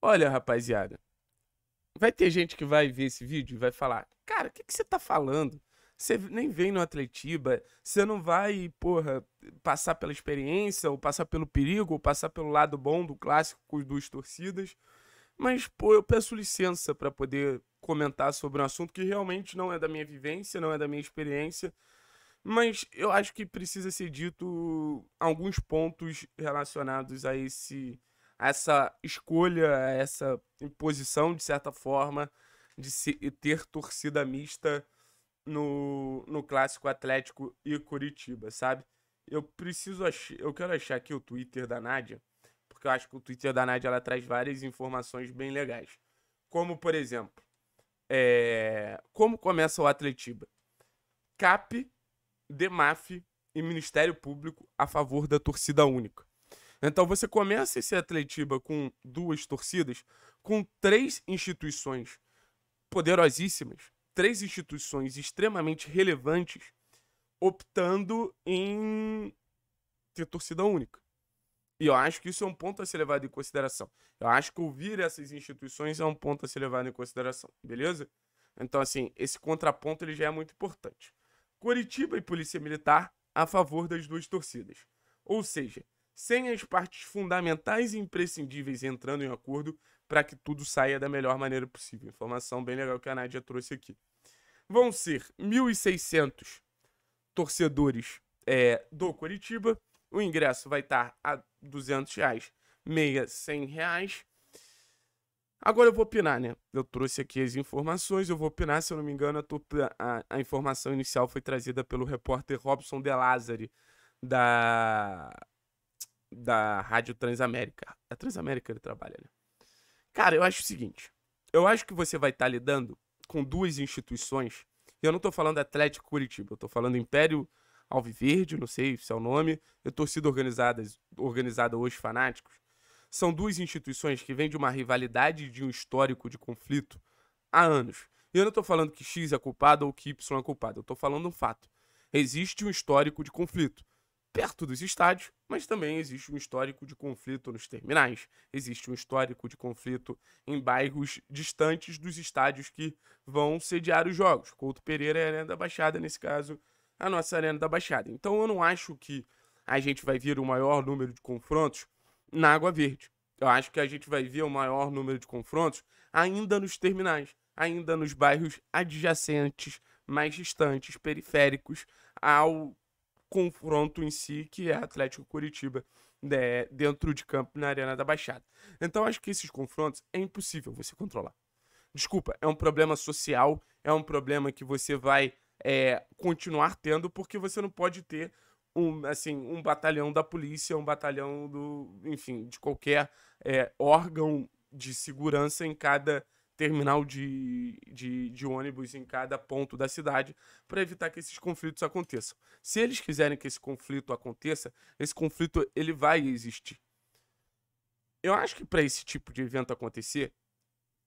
Olha, rapaziada, vai ter gente que vai ver esse vídeo e vai falar: Cara, o que, que você tá falando? Você nem vem no Atletiba, você não vai, porra, passar pela experiência, ou passar pelo perigo, ou passar pelo lado bom do clássico com as duas torcidas. Mas, pô, eu peço licença para poder comentar sobre um assunto que realmente não é da minha vivência, não é da minha experiência. Mas eu acho que precisa ser dito alguns pontos relacionados a esse essa escolha, essa imposição, de certa forma, de se, ter torcida mista no, no clássico Atlético e Curitiba, sabe? Eu preciso achar, eu quero achar aqui o Twitter da Nádia, porque eu acho que o Twitter da Nádia ela traz várias informações bem legais. Como, por exemplo, é, como começa o Atletiba? CAP, DEMAF e Ministério Público a favor da torcida única. Então você começa esse Atletiba com duas torcidas, com três instituições poderosíssimas, três instituições extremamente relevantes, optando em ter torcida única. E eu acho que isso é um ponto a ser levado em consideração. Eu acho que ouvir essas instituições é um ponto a ser levado em consideração, beleza? Então, assim, esse contraponto ele já é muito importante. Curitiba e Polícia Militar a favor das duas torcidas. Ou seja, sem as partes fundamentais e imprescindíveis entrando em acordo para que tudo saia da melhor maneira possível. Informação bem legal que a Nádia trouxe aqui. Vão ser 1.600 torcedores é, do Curitiba. O ingresso vai estar tá a 200 reais, meia 100 reais. Agora eu vou opinar, né? Eu trouxe aqui as informações, eu vou opinar, se eu não me engano, a, a informação inicial foi trazida pelo repórter Robson De Lázari, da da Rádio Transamérica. É Transamérica ele trabalha, né? Cara, eu acho o seguinte. Eu acho que você vai estar tá lidando com duas instituições. Eu não tô falando Atlético Curitiba, eu tô falando Império Alviverde, não sei se é o nome, Eu torcida organizada, organizada hoje, fanáticos. São duas instituições que vêm de uma rivalidade de um histórico de conflito há anos. E eu não tô falando que X é culpado ou que Y é culpado, eu tô falando um fato. Existe um histórico de conflito perto dos estádios, mas também existe um histórico de conflito nos terminais, existe um histórico de conflito em bairros distantes dos estádios que vão sediar os jogos. Couto Pereira é a Arena da Baixada, nesse caso, a nossa Arena da Baixada. Então eu não acho que a gente vai ver o maior número de confrontos na Água Verde. Eu acho que a gente vai ver o maior número de confrontos ainda nos terminais, ainda nos bairros adjacentes, mais distantes, periféricos ao confronto em si, que é Atlético Curitiba né, dentro de campo na Arena da Baixada. Então acho que esses confrontos é impossível você controlar. Desculpa, é um problema social, é um problema que você vai é, continuar tendo, porque você não pode ter um, assim, um batalhão da polícia, um batalhão do, enfim, de qualquer é, órgão de segurança em cada terminal de, de, de ônibus em cada ponto da cidade para evitar que esses conflitos aconteçam. Se eles quiserem que esse conflito aconteça, esse conflito ele vai existir. Eu acho que para esse tipo de evento acontecer,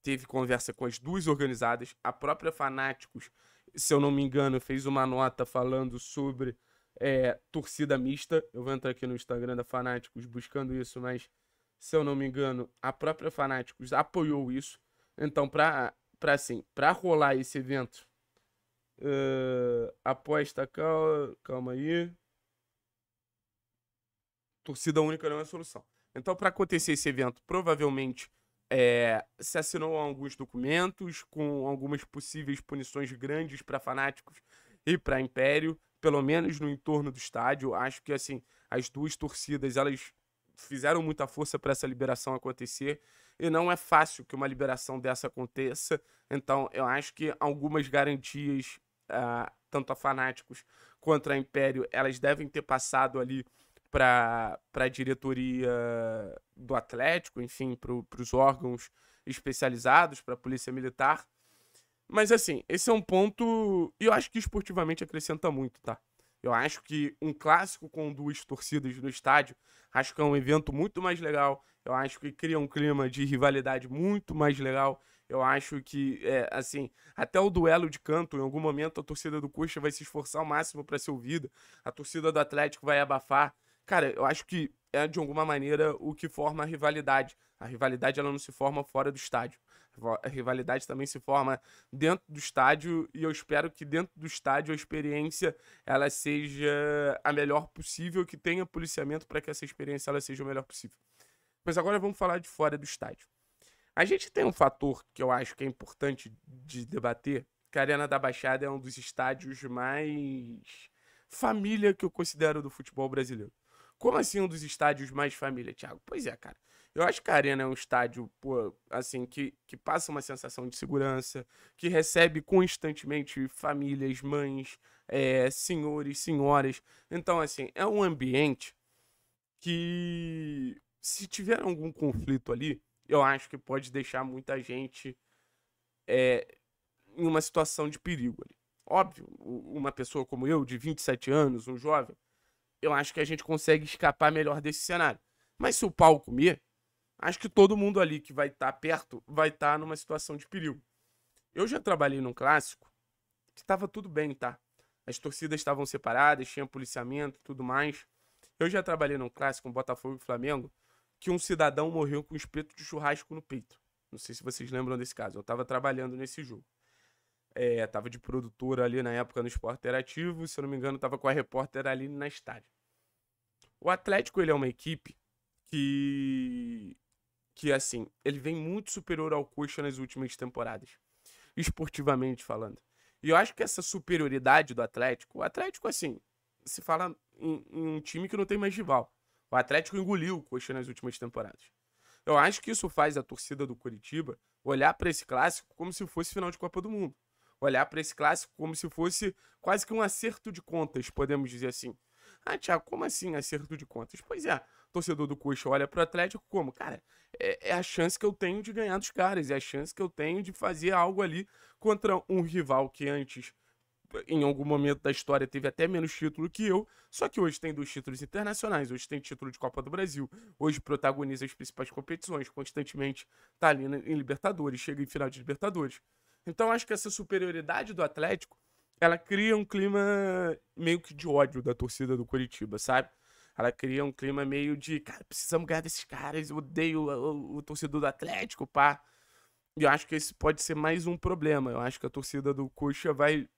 teve conversa com as duas organizadas, a própria Fanáticos, se eu não me engano, fez uma nota falando sobre é, torcida mista. Eu vou entrar aqui no Instagram da Fanáticos buscando isso, mas se eu não me engano, a própria Fanáticos apoiou isso. Então, para assim, para rolar esse evento, uh, aposta, calma, calma aí. Torcida única não é a solução. Então, para acontecer esse evento, provavelmente é, se assinou alguns documentos com algumas possíveis punições grandes para fanáticos e para Império, pelo menos no entorno do estádio. Acho que assim as duas torcidas elas fizeram muita força para essa liberação acontecer e não é fácil que uma liberação dessa aconteça. Então, eu acho que algumas garantias, uh, tanto a fanáticos quanto a Império, elas devem ter passado ali para a diretoria do Atlético, enfim, para os órgãos especializados, para a Polícia Militar. Mas, assim, esse é um ponto. E eu acho que esportivamente acrescenta muito, tá? Eu acho que um clássico com duas torcidas no estádio, acho que é um evento muito mais legal. Eu acho que cria um clima de rivalidade muito mais legal. Eu acho que, é, assim, até o duelo de canto, em algum momento a torcida do Coxa vai se esforçar ao máximo para ser ouvida, a torcida do Atlético vai abafar. Cara, eu acho que é de alguma maneira o que forma a rivalidade. A rivalidade ela não se forma fora do estádio a rivalidade também se forma dentro do estádio e eu espero que dentro do estádio a experiência ela seja a melhor possível, que tenha policiamento para que essa experiência ela seja o melhor possível. Mas agora vamos falar de fora do estádio. A gente tem um fator que eu acho que é importante de debater, que a Arena da Baixada é um dos estádios mais família que eu considero do futebol brasileiro. Como assim um dos estádios mais família, Thiago? Pois é, cara. Eu acho que a Arena é um estádio, pô, assim, que, que passa uma sensação de segurança, que recebe constantemente famílias, mães, é, senhores, senhoras. Então, assim, é um ambiente que, se tiver algum conflito ali, eu acho que pode deixar muita gente é, em uma situação de perigo ali. Óbvio, uma pessoa como eu, de 27 anos, um jovem, eu acho que a gente consegue escapar melhor desse cenário. Mas se o pau comer, acho que todo mundo ali que vai estar tá perto vai estar tá numa situação de perigo. Eu já trabalhei num clássico que estava tudo bem, tá? As torcidas estavam separadas, tinha policiamento tudo mais. Eu já trabalhei num clássico, um Botafogo e Flamengo, que um cidadão morreu com um espeto de churrasco no peito. Não sei se vocês lembram desse caso. Eu estava trabalhando nesse jogo. É, tava de produtora ali na época no Esporte Interativo, se eu não me engano, tava com a repórter ali na estádio. O Atlético, ele é uma equipe que que, assim, ele vem muito superior ao Coxa nas últimas temporadas, esportivamente falando. E eu acho que essa superioridade do Atlético, o Atlético, assim, se fala em, em um time que não tem mais rival. O Atlético engoliu o Coxa nas últimas temporadas. Eu acho que isso faz a torcida do Curitiba olhar para esse clássico como se fosse final de Copa do Mundo. Olhar para esse clássico como se fosse quase que um acerto de contas, podemos dizer assim. Ah, Tiago, como assim acerto de contas? Pois é, torcedor do Coxa olha pro Atlético como, cara, é, é, a chance que eu tenho de ganhar dos caras, é a chance que eu tenho de fazer algo ali contra um rival que antes, em algum momento da história, teve até menos título que eu, só que hoje tem dois títulos internacionais, hoje tem título de Copa do Brasil, hoje protagoniza as principais competições, constantemente tá ali em Libertadores, chega em final de Libertadores. Então acho que essa superioridade do Atlético ela cria um clima meio que de ódio da torcida do Curitiba, sabe? Ela cria um clima meio de, cara, precisamos ganhar desses caras, eu odeio o, o, o torcedor do Atlético, pá. E eu acho que esse pode ser mais um problema. Eu acho que a torcida do Coxa vai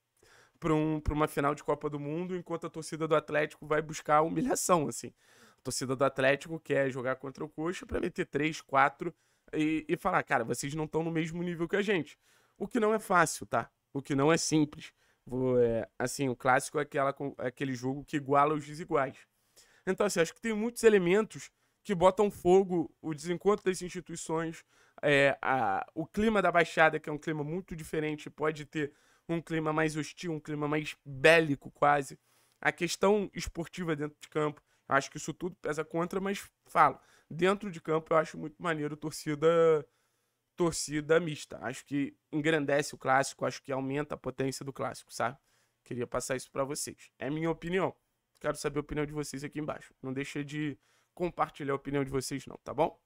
para um, uma final de Copa do Mundo, enquanto a torcida do Atlético vai buscar a humilhação, assim. A torcida do Atlético quer jogar contra o Coxa para meter 3, 4 e, e falar, cara, vocês não estão no mesmo nível que a gente. O que não é fácil, tá? O que não é simples. Vou, é, assim, o clássico é, aquela, é aquele jogo que iguala os desiguais. Então, assim, acho que tem muitos elementos que botam fogo o desencontro das instituições, é, a, o clima da Baixada, que é um clima muito diferente, pode ter um clima mais hostil, um clima mais bélico quase. A questão esportiva dentro de campo, eu acho que isso tudo pesa contra, mas falo, dentro de campo eu acho muito maneiro torcida torcida mista. Acho que engrandece o clássico, acho que aumenta a potência do clássico, sabe? Queria passar isso para vocês. É minha opinião. Quero saber a opinião de vocês aqui embaixo. Não deixa de compartilhar a opinião de vocês não, tá bom?